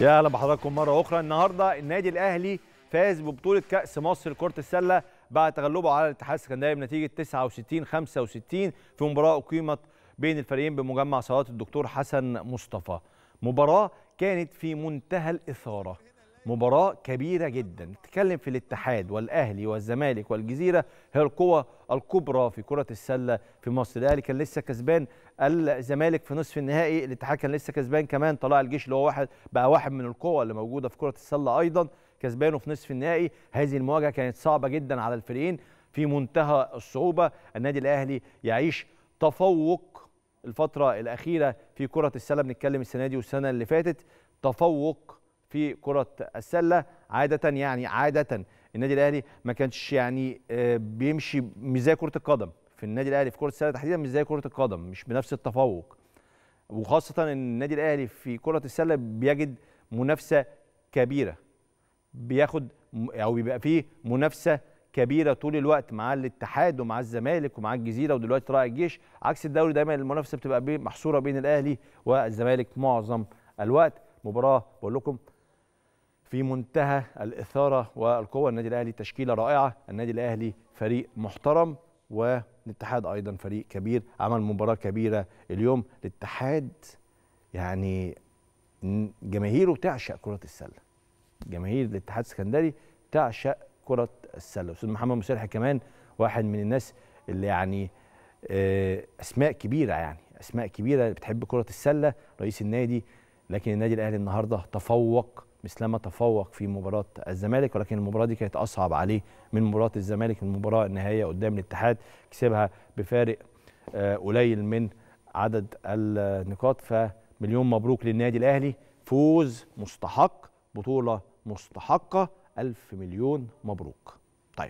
يا اهلا بحضراتكم مره اخرى النهارده النادي الاهلي فاز ببطوله كاس مصر لكره السله بعد تغلبه على الاتحاد السكندري بنتيجه 69 65 في مباراه اقيمت بين الفريقين بمجمع صلاه الدكتور حسن مصطفى مباراه كانت في منتهى الاثاره مباراة كبيرة جدا تتكلم في الاتحاد والأهلي والزمالك والجزيرة هي القوى الكبرى في كرة السلة في مصر الأهلي كان لسه كسبان الزمالك في نصف النهائي الاتحاد كان لسه كسبان كمان طلع الجيش اللي هو واحد بقى واحد من القوى اللي موجودة في كرة السلة أيضا كسبانه في نصف النهائي هذه المواجهة كانت صعبة جدا على الفريقين في منتهى الصعوبة النادي الأهلي يعيش تفوق الفترة الأخيرة في كرة السلة بنتكلم السنة دي والسنة اللي فاتت تفوق في كرة السلة عادة يعني عادة النادي الاهلي ما كانش يعني آه، بيمشي مش زي كرة القدم في النادي الاهلي في كرة السلة تحديدا مش زي كرة القدم مش بنفس التفوق وخاصة ان النادي الاهلي في كرة السلة بيجد منافسة كبيرة بياخد او بيبقى فيه منافسة كبيره طول الوقت مع الاتحاد ومع الزمالك ومع الجزيره ودلوقتي راعي الجيش عكس الدوري دايما المنافسه بتبقى محصوره بين الاهلي والزمالك معظم الوقت مباراه بقول لكم في منتهى الإثارة والقوة النادي الأهلي تشكيلة رائعة النادي الأهلي فريق محترم والاتحاد أيضا فريق كبير عمل مباراة كبيرة اليوم الاتحاد يعني جماهيره تعشق كرة السلة جماهير الاتحاد السكندري تعشق كرة السلة أستاذ محمد مسرح كمان واحد من الناس اللي يعني آه، أسماء كبيرة يعني أسماء كبيرة بتحب كرة السلة رئيس النادي لكن النادي الأهلي النهاردة تفوق مثلما تفوق في مباراة الزمالك ولكن المباراة دي كانت أصعب عليه من مباراة الزمالك المباراة النهائية قدام الاتحاد كسبها بفارق آه، قليل من عدد النقاط فمليون مبروك للنادي الأهلي فوز مستحق بطولة مستحقة ألف مليون مبروك